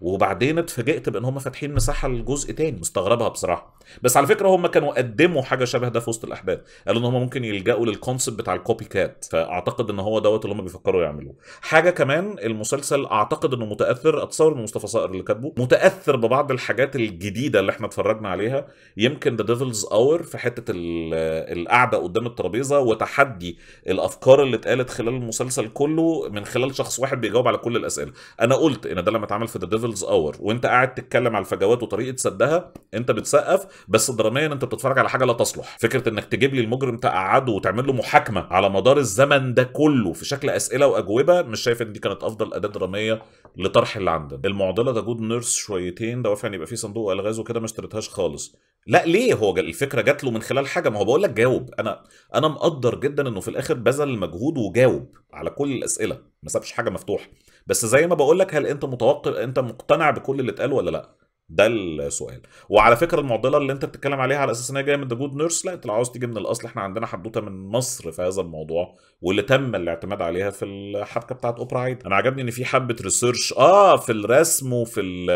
وبعدين اتفاجئت بان هم فاتحين مساحه لجزء تاني مستغربها بصراحه بس على فكره هم كانوا قدموا حاجه شبه ده في وسط الاحداث قالوا ان هم ممكن يلجأوا للكونسبت بتاع الكوبي كات فاعتقد ان هو دوت اللي هم بيفكروا يعملوه حاجه كمان المسلسل اعتقد انه متاثر اتصور ان مصطفى صقر اللي كاتبه متاثر ببعض الحاجات الجديده اللي احنا اتفرجنا عليها يمكن ذا ديفلز اور في حته القعده قدام الترابيزه وتحدي الافكار اللي اتقالت خلال المسلسل كله من خلال شخص واحد بيجاوب على كل الاسئله انا قلت ان ده لما اتعمل في ذا ديفلز اور وانت قاعد تتكلم على الفجوات وطريقه سدها انت بتسقف بس دراميا انت بتتفرج على حاجه لا تصلح فكره انك تجيب لي المجرم تقعده وتعمل له محاكمه على مدار الزمن ده كله في شكل اسئله واجوبه مش شايف ان دي كانت افضل اداه دراميه لطرح اللي عندنا المعضله ده جود نيرس شويتين دوافع ان يبقى في صندوق الغاز وكده ما اشتريتهاش خالص لا ليه هو الفكره جات له من خلال حاجه ما هو بقول لك جاوب انا انا مقدر جدا انه في الاخر بذل مجهود وجاوب على كل الاسئله ما سابش حاجه مفتوحه بس زي ما بقول لك هل انت متوقع انت مقتنع بكل اللي اتقال ولا لا ده السؤال وعلى فكره المعضله اللي انت بتتكلم عليها على اساس ان هي جايه من ذا جود نيرس لا انت لو عاوز تيجي من الاصل احنا عندنا حدوته من مصر في هذا الموضوع واللي تم الاعتماد عليها في الحبكه بتاعت اوبرا عيد انا عجبني ان في حبه ريسيرش اه في الرسم وفي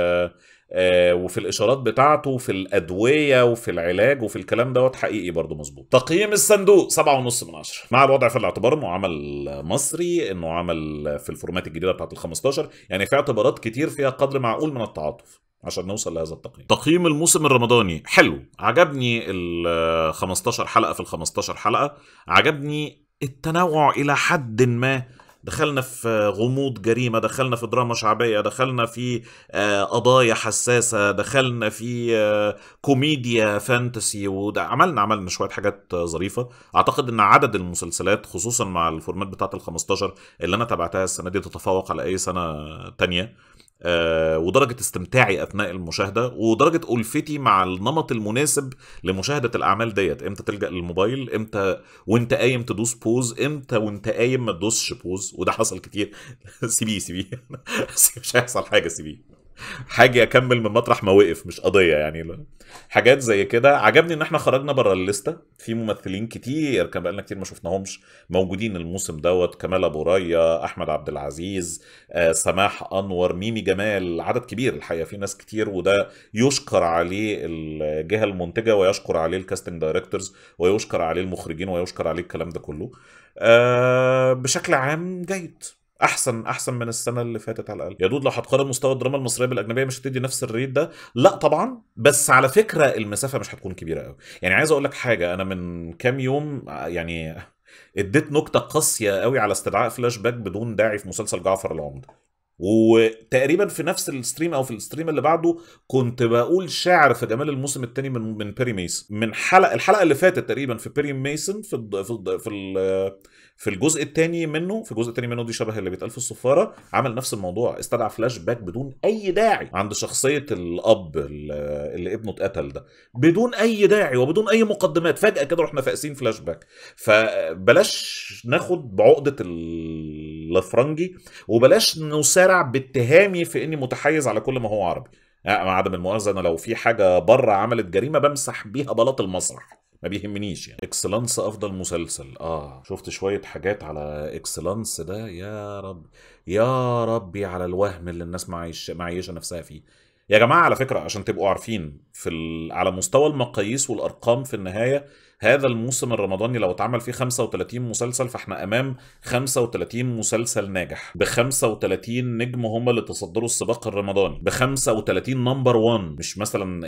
آه وفي الاشارات بتاعته وفي الادويه وفي العلاج وفي الكلام دوت حقيقي برضه مظبوط تقييم الصندوق 7.5 من 10 مع الوضع في الاعتبار انه عمل مصري انه عمل في الفورمات الجديده بتاعت ال 15 يعني في اعتبارات كتير فيها قدر معقول من التعاطف عشان نوصل لهذا التقييم تقييم الموسم الرمضاني حلو عجبني ال 15 حلقه في ال 15 حلقه عجبني التنوع الى حد ما دخلنا في غموض جريمه دخلنا في دراما شعبيه دخلنا في آه، قضايا حساسه دخلنا في آه، كوميديا فانتسي وعملنا عملنا شويه حاجات ظريفه اعتقد ان عدد المسلسلات خصوصا مع الفورمات بتاعه ال 15 اللي انا تابعتها السنه دي تتفوق على اي سنه تانية آه، ودرجه استمتاعي اثناء المشاهده ودرجه الفتي مع النمط المناسب لمشاهده الاعمال ديت امتى تلجا للموبايل امتى وانت قايم تدوس بوز امتى وانت قايم ما تدوسش بوز وده حصل كتير سيبيه سيبيه مش هيحصل حاجه سيبيه حاجه اكمل من مطرح ما وقف مش قضيه يعني حاجات زي كده عجبني ان احنا خرجنا بره الليسته في ممثلين كتير كان بقالنا كتير ما شفناهمش موجودين الموسم دوت كمال ابو ريا احمد عبد العزيز آه، سماح انور ميمي جمال عدد كبير الحقيقه في ناس كتير وده يشكر عليه الجهه المنتجه ويشكر عليه الكاستنج دايركتورز ويشكر عليه المخرجين ويشكر عليه الكلام ده كله آه بشكل عام جيد احسن احسن من السنه اللي فاتت على الاقل يا دود لو هتقارن مستوى الدراما المصريه بالاجنبيه مش هتدي نفس الريت ده لا طبعا بس على فكره المسافه مش هتكون كبيره قوي يعني عايز اقول لك حاجه انا من كام يوم يعني اديت نكته قاسيه قوي على استدعاء فلاش باك بدون داعي في مسلسل جعفر العمده وتقريبا في نفس الستريم او في الستريم اللي بعده كنت بقول شعر في جمال الموسم الثاني من من بيري ميس من حلقه الحلقه اللي فاتت تقريبا في بيري ميسون في الـ في الـ في, الـ في الجزء الثاني منه في الجزء الثاني منه دي شبه اللي بيتقال في الصفاره عمل نفس الموضوع استدعى فلاش باك بدون اي داعي عند شخصيه الاب اللي ابنه اتقتل ده بدون اي داعي وبدون اي مقدمات فجاه كده رحنا فاقسين فلاش باك فبلاش ناخد بعقده الفرنجي وبلاش نسارع باتهامي في اني متحيز على كل ما هو عربي مع عدم المؤاخذه انا لو في حاجه بره عملت جريمه بمسح بيها بلاط المسرح ما بيهمنيش يعني اكسلانس افضل مسلسل اه شفت شويه حاجات على اكسلانس ده يا رب يا ربي على الوهم اللي الناس معيش معيشه نفسها فيه يا جماعه على فكره عشان تبقوا عارفين في على مستوى المقاييس والارقام في النهايه هذا الموسم الرمضاني لو اتعمل فيه 35 مسلسل فاحنا امام 35 مسلسل ناجح ب 35 نجم هم اللي تصدروا السباق الرمضاني ب 35 نمبر 1 مش مثلا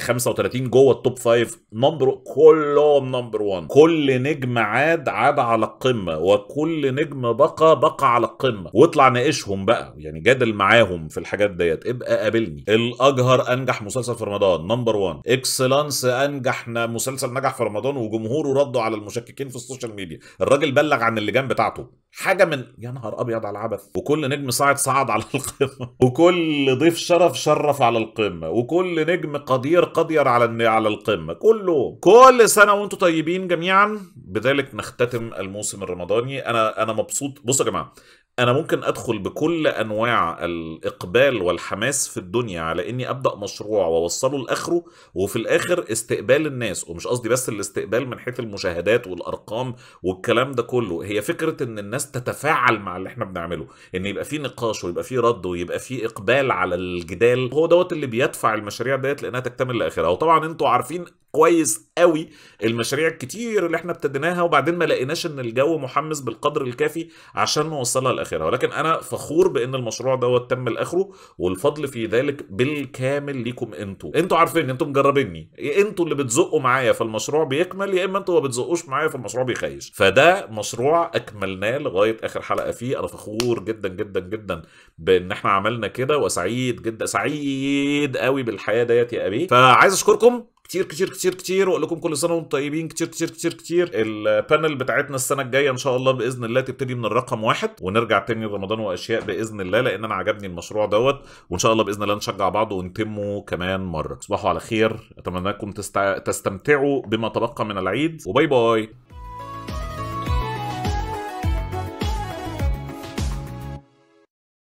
35 جوه التوب 5 نمبر كلهم نمبر 1 كل نجم عاد عاد على القمه وكل نجم بقى بقى على القمه واطلع ناقشهم بقى يعني جادل معاهم في الحاجات ديت ابقى قابلني الاجهر انجح مسلسل في رمضان نمبر 1 اكسلانس انجح مسلسل نجح في رمضان رمضان وجمهوره ردوا على المشككين في السوشيال ميديا الراجل بلغ عن اللجان بتاعته حاجه من يا نهار ابيض على العبث وكل نجم صاعد صعد على القمه وكل ضيف شرف شرف على القمه وكل نجم قدير قدير على على القمه كله كل سنه وانتم طيبين جميعا بذلك نختتم الموسم الرمضاني انا انا مبسوط بصوا يا جماعه انا ممكن ادخل بكل انواع الاقبال والحماس في الدنيا على اني ابدا مشروع واوصله لاخره وفي الاخر استقبال الناس ومش قصدي بس الاستقبال من حيث المشاهدات والارقام والكلام ده كله هي فكره ان الناس تتفاعل مع اللي احنا بنعمله ان يبقى في نقاش ويبقى في رد ويبقى في اقبال على الجدال هو دوت اللي بيدفع المشاريع ديت لانها تكتمل لاخرها وطبعا انتوا عارفين كويس قوي المشاريع الكتير اللي احنا ابتديناها وبعدين ما لقيناش ان الجو محمس بالقدر الكافي عشان نوصلها لاخرها ولكن انا فخور بان المشروع دوت تم لاخره والفضل في ذلك بالكامل ليكم انتوا انتوا عارفين انتوا مجربيني انتوا اللي بتزقوا معايا فالمشروع بيكمل يا اما انتوا ما بتزقوش معايا فالمشروع بيخيش فده مشروع اكملناه لغايه اخر حلقه فيه انا فخور جدا جدا جدا بان احنا عملنا كده وسعيد جدا سعيد قوي بالحياه ديت يا ابي فعايز اشكركم كتير كتير كتير كتير واقول لكم كل سنه وانتم طيبين كتير كتير كتير كتير البانل بتاعتنا السنه الجايه ان شاء الله باذن الله تبتدي من الرقم واحد ونرجع تاني لرمضان واشياء باذن الله لان انا عجبني المشروع دوت وان شاء الله باذن الله نشجع بعض ونتمه كمان مره تصبحوا على خير اتمنى لكم تستع... تستمتعوا بما تبقى من العيد وباي باي